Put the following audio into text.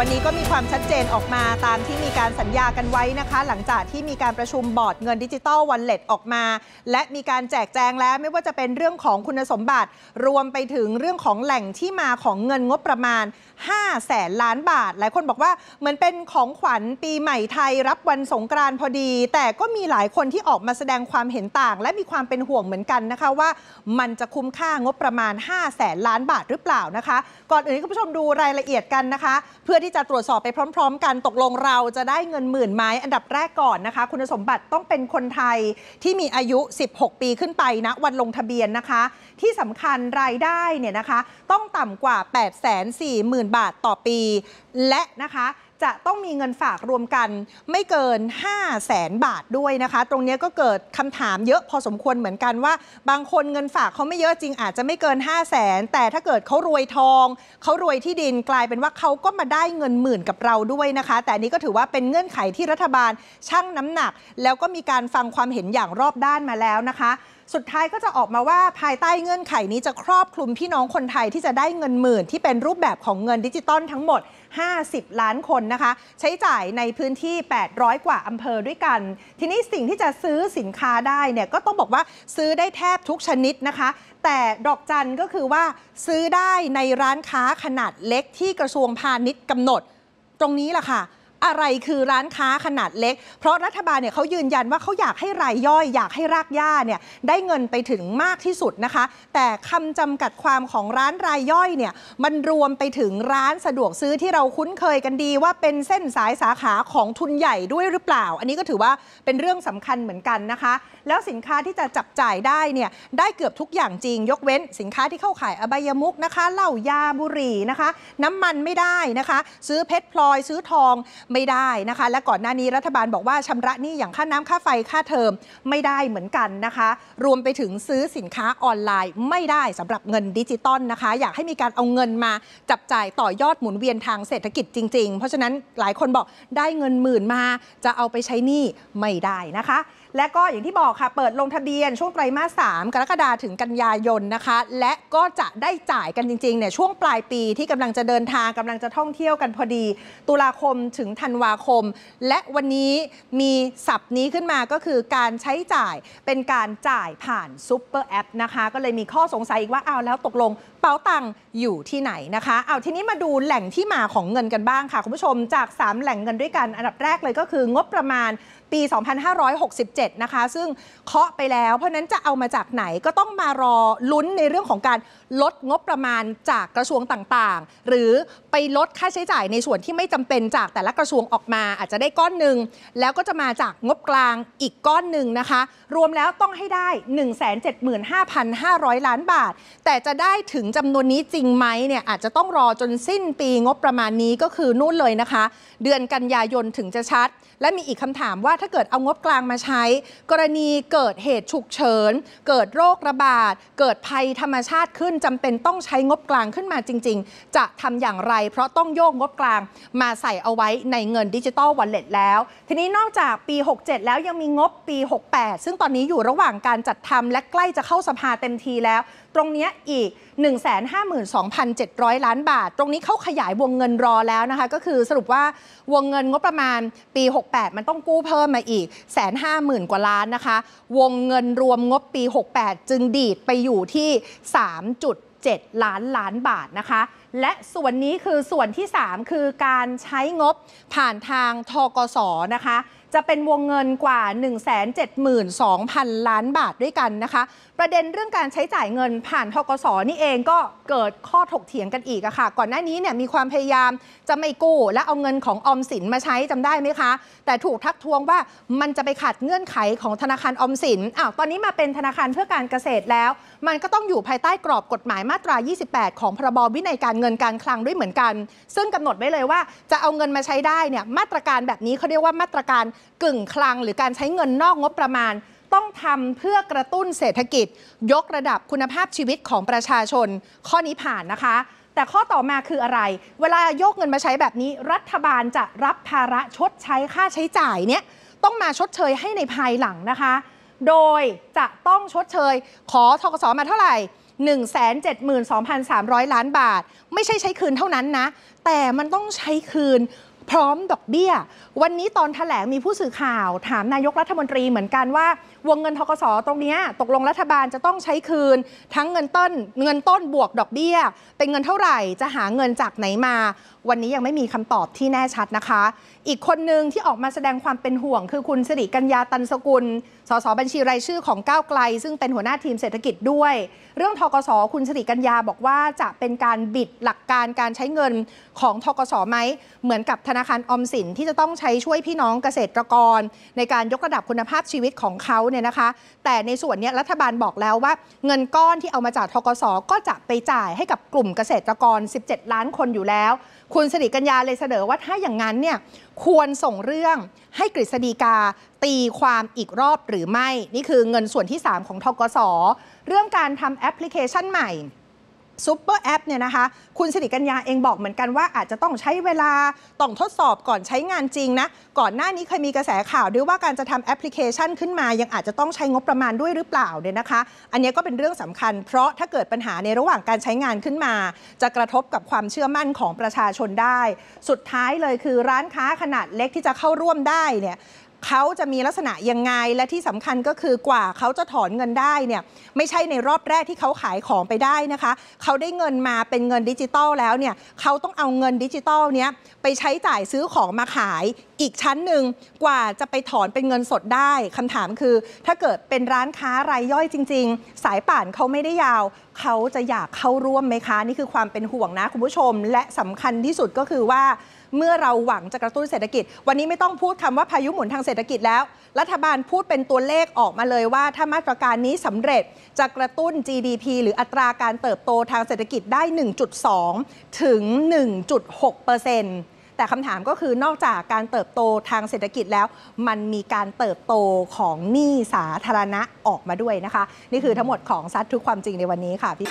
วันนี้ก็มีความชัดเจนออกมาตามที่มีการสัญญากันไว้นะคะ หลังจากที่มีการประชุมบอร์ดเงินดิจิตอลวันเล็ตออกมา และมีการแจกแจงแล้วไม่ว่าจะเป็นเรื่องของคุณสมบัติ รวมไปถึงเรื่องของแหล่งที่มาของเงินงบประมาณ5แสนล้านบาท หลายคนบอกว่า เหมือนเป็นของขวัญปีใหม่ไทย รับวันสงกรานต์พอดี แต่ก็มีหลายคนที่ออกมาแสดงความเห็นต่าง และมีความเป็นห่วงเหมือนกันนะคะว่า มันจะคุ้มค่างบประมาณ5แสนล้านบาทหรือเปล่านะคะ ก่อนอื่นคุณผู้ชมดูรายละเอียดกันนะคะ เพื่อที่จะตรวจสอบไปพร้อมๆกัน ตกลงเราจะได้เงินหมื่นไม้ อันดับแรกก่อนนะคะ คุณสมบัติต้องเป็นคนไทยที่มีอายุ 16 ปีขึ้นไปนะ วันลงทะเบียนนะคะ ที่สำคัญรายได้เนี่ยนะคะ ต้องต่ำกว่า 8 4 0 0 0 0 บาทต่อปีและนะคะจะต้องมีเงินฝากรวมกันไม่เกิน 5 0 0แสนบาทด้วยนะคะ ตรงนี้ก็เกิดคำถามเยอะพอสมควรเหมือนกันว่า บางคนเงินฝากเขาไม่เยอะจริงอาจจะไม่เกิน 5 0 0แสนแต่ถ้าเกิดเขารวยทอง เขารวยที่ดินกลายเป็นว่าเขาก็มาได้เงินหมื่นกับเราด้วยนะคะ แต่นี้ก็ถือว่าเป็นเงื่อนไขที่รัฐบาลชั่งน้ำหนัก แล้วก็มีการฟังความเห็นอย่างรอบด้านมาแล้วนะคะสุดท้ายก็จะออกมาว่าภายใต้เงื่อนไขนี้จะครอบคลุมพี่น้องคนไทยที่จะได้เงินหมื่นที่เป็นรูปแบบของเงินดิจิตอลทั้งหมด 50 ล้านคนนะคะ ใช้จ่ายในพื้นที่ 800 กว่าอำเภอด้วยกัน ทีนี้สิ่งที่จะซื้อสินค้าได้เนี่ยก็ต้องบอกว่าซื้อได้แทบทุกชนิดนะคะ แต่ดอกจันก็คือว่าซื้อได้ในร้านค้าขนาดเล็กที่กระทรวงพาณิชย์กำหนดตรงนี้ล่ะค่ะอะไรคือร้านค้าขนาดเล็ก เพราะรัฐบาลเนี่ยเขายืนยันว่าเขาอยากให้รายย่อย อยากให้รากหญ้าเนี่ยได้เงินไปถึงมากที่สุดนะคะ แต่คำจำกัดความของร้านรายย่อยเนี่ยมันรวมไปถึงร้านสะดวกซื้อที่เราคุ้นเคยกันดีว่าเป็นเส้นสายสาขาของทุนใหญ่ด้วยหรือเปล่า อันนี้ก็ถือว่าเป็นเรื่องสำคัญเหมือนกันนะคะ แล้วสินค้าที่จะจับจ่ายได้เนี่ยได้เกือบทุกอย่างจริงยกเว้น สินค้าที่เข้าขายอบายมุกนะคะ เหล้ายาบุหรี่นะคะ น้ำมันไม่ได้นะคะ ซื้อเพชรพลอยซื้อทองไม่ได้นะคะ และก่อนหน้านี้รัฐบาลบอกว่า ชำระหนี้อย่างค่าน้ำค่าไฟค่าเทอมไม่ได้เหมือนกันนะคะ รวมไปถึงซื้อสินค้าออนไลน์ไม่ได้สำหรับเงินดิจิตอลนะคะ อยากให้มีการเอาเงินมาจับจ่ายต่อยอดหมุนเวียนทางเศรษฐกิจจริง ๆ เพราะฉะนั้นหลายคนบอกได้เงินหมื่นมาจะเอาไปใช้หนี้ไม่ได้นะคะและก็อย่างที่บอกค่ะ เปิดลงทะเบียนช่วงไตรมาส 3กรกฎาคมถึงกันยายนนะคะ และก็จะได้จ่ายกันจริงๆเนี่ยช่วงปลายปีที่กำลังจะเดินทางกำลังจะท่องเที่ยวกันพอดี ตุลาคมถึงธันวาคม และวันนี้มีสับนี้ขึ้นมาก็คือการใช้จ่ายเป็นการจ่ายผ่านซูเปอร์แอปนะคะก็เลยมีข้อสงสัยอีกว่าเอาแล้วตกลงเป๋าตังค์อยู่ที่ไหนนะคะเอาทีนี้มาดูแหล่งที่มาของเงินกันบ้างค่ะคุณผู้ชมจาก 3 แหล่งเงินด้วยกันอันดับแรกเลยก็คือ งบประมาณปี 2567 นะคะ ซึ่งเคาะไปแล้ว เพราะนั้นจะเอามาจากไหนก็ต้องมารอลุ้นในเรื่องของการลดงบประมาณจากกระทรวงต่างๆ หรือไปลดค่าใช้จ่ายในส่วนที่ไม่จำเป็นจากแต่ละกระทรวงออกมาอาจจะได้ก้อนหนึ่งแล้วก็จะมาจากงบกลางอีกก้อนหนึ่งนะคะ รวมแล้วต้องให้ได้175,500 ล้านบาท แต่จะได้ถึงจำนวนนี้จริงไหมเนี่ยอาจจะต้องรอจนสิ้นปีงบประมาณนี้ก็คือนู่นเลยนะคะ เดือนกันยายนถึงจะชัด และมีอีกคำถามว่าถ้าเกิดเอางบกลางมาใช้ กรณีเกิดเหตุฉุกเฉินเกิดโรคระบาดเกิดภัยธรรมชาติขึ้นันจำเป็นต้องใช้งบกลางขึ้นมาจริง ๆ จะทำอย่างไร เพราะต้องโยกงบกลางมาใส่เอาไว้ในเงินดิจิตอลวอลเล็ตแล้ว ทีนี้นอกจากปี 67 แล้วยังมีงบปี 68 ซึ่งตอนนี้อยู่ระหว่างการจัดทำและใกล้จะเข้าสภาเต็มทีแล้วตรงนี้อีก152,700 ล้านบาท ตรงนี้เขาขยายวงเงินรอแล้วนะคะ ก็คือสรุปว่าวงเงินงบประมาณปี 68 มันต้องกู้เพิ่มมาอีกแสนห้าหมื่นกว่าล้านนะคะ วงเงินรวมงบปี 68 จึงดีดไปอยู่ที่ 3.7 ล้านล้านบาทนะคะ และส่วนนี้คือส่วนที่ 3 คือการใช้งบผ่านทางทกศนะคะ จะเป็นวงเงินกว่า172,000 ล้านบาทด้วยกันนะคะประเด็นเรื่องการใช้จ่ายเงินผ่านทกศนี่เองก็เกิดข้อถกเถียงกันอีกอะค่ะ ก่อนหน้านี้เนี่ยมีความพยายามจะไม่กู้และเอาเงินของอมสินมาใช้จำได้ไหมคะ แต่ถูกทักท้วงว่ามันจะไปขัดเงื่อนไขของธนาคารออมสินอ้าวตอนนี้มาเป็นธนาคารเพื่อการเกษตรแล้ว มันก็ต้องอยู่ภายใต้กรอบกฎหมายมาตรา 28 ของพรบวินัยการเงินการคลังด้วยเหมือนกัน ซึ่งกำหนดไว้เลยว่าจะเอาเงินมาใช้ได้เนี่ยมาตรการแบบนี้เขาเรียกว่ามาตรการกึ่งคลังหรือการใช้เงินนอกงบประมาณต้องทำเพื่อกระตุ้นเศรษฐกิจ ยกระดับคุณภาพชีวิตของประชาชนข้อนี้ผ่านนะคะ แต่ข้อต่อมาคืออะไร เวลาโยกเงินมาใช้แบบนี้รัฐบาลจะรับภาระชดใช้ค่าใช้จ่ายเนี้ยต้องมาชดเชยให้ในภายหลังนะคะ โดยจะต้องชดเชย ขอทกสมาเท่าไหร่ 172,300 ล้านบาท ไม่ใช่ใช้คืนเท่านั้นนะ แต่มันต้องใช้คืน พร้อมดอกเบี้ย วันนี้ตอนถแถลงมีผู้สื่อข่าวถามนายกรัฐมนตรีเหมือนกันว่าวงเงินทกสตรงนี้ตกลงรัฐบาลจะต้องใช้คืน ทั้งเงินต้น เงินต้นบวกดอกเบี้ย เป็นเงินเท่าไหร่จะหาเงินจากไหนมา วันนี้ยังไม่มีคำตอบที่แน่ชัดนะคะ อีกคนหนึ่งที่ออกมาแสดงความเป็นห่วงคือคุณสิริกัญญาตันสกุล สสบัญชีรายชื่อของก้าวไกล ซึ่งเป็นหัวหน้าทีมเศรษฐกิจด้วย เรื่องทกสคุณสิริกัญญาบอกว่าจะเป็นการบิดหลักการการใช้เงินของทกสไหมเหมือนกับธนาคารออมสินที่จะต้องใช้ช่วยพี่น้องเกษตรกร ในการยกระดับคุณภาพชีวิตของเขาเนี่ยนะคะแต่ในส่วนนี้รัฐบาลบอกแล้วว่า เงินก้อนที่เอามาจากทกศก็จะไปจ่ายให้กับกลุ่มเกษตรกร 17 ล้านคนอยู่แล้ว คุณสิริกัญญาเลยเสนอว่าถ้าอย่างนั้นเนี่ยควรส่งเรื่องให้กฤษฎีกาตีความอีกรอบหรือไม่ นี่คือเงินส่วนที่ 3 ของทกศเรื่องการทำแอปพลิเคชันใหม่ซูเปอร์แอปเนี่ยนะคะ คุณสิริกัญญาเองบอกเหมือนกันว่าอาจจะต้องใช้เวลาต้องทดสอบก่อนใช้งานจริงนะ ก่อนหน้านี้เคยมีกระแสข่าวด้วยว่าการจะทำแอปพลิเคชันขึ้นมา ยังอาจจะต้องใช้งบประมาณด้วยหรือเปล่าเนี่ยนะคะ อันนี้ก็เป็นเรื่องสำคัญเพราะถ้าเกิดปัญหาในระหว่างการใช้งานขึ้นมา จะกระทบกับความเชื่อมั่นของประชาชนได้ สุดท้ายเลยคือร้านค้าขนาดเล็กที่จะเข้าร่วมได้เนี่ยเขาจะมีลักษณะยังไงและที่สำคัญก็คือกว่าเขาจะถอนเงินได้เนี่ยไม่ใช่ในรอบแรกที่เขาขายของไปได้นะคะ เขาได้เงินมาเป็นเงินดิจิตอลแล้วเนี่ย เขาต้องเอาเงินดิจิตอลเนี้ยไปใช้จ่ายซื้อของมาขายอีกชั้นหนึ่งกว่าจะไปถอนเป็นเงินสดได้ คำถามคือ ถ้าเกิดเป็นร้านค้ารายย่อยจริง ๆ สายป่านเขาไม่ได้ยาว เขาจะอยากเข้าร่วมไหมคะนี่คือความเป็นห่วงนะคุณผู้ชม และสำคัญที่สุดก็คือว่าเมื่อเราหวังจะกระตุ้นเศรษฐกิจ วันนี้ไม่ต้องพูดคำว่าพายุหมุนทางเศรษฐกิจแล้ว รัฐบาลพูดเป็นตัวเลขออกมาเลยว่าถ้ามาตรการนี้สำเร็จจะกระตุ้น GDP หรืออัตราการเติบโตทางเศรษฐกิจได้ 1.2 ถึง 1.6 เปอร์เซ็นต์แต่คำถามก็คือนอกจากการเติบโตทางเศรษฐกิจแล้ว มันมีการเติบโตของหนี้สาธารณะออกมาด้วยนะคะ นี่คือทั้งหมดของซัดทุกความจริงในวันนี้ค่ะพี่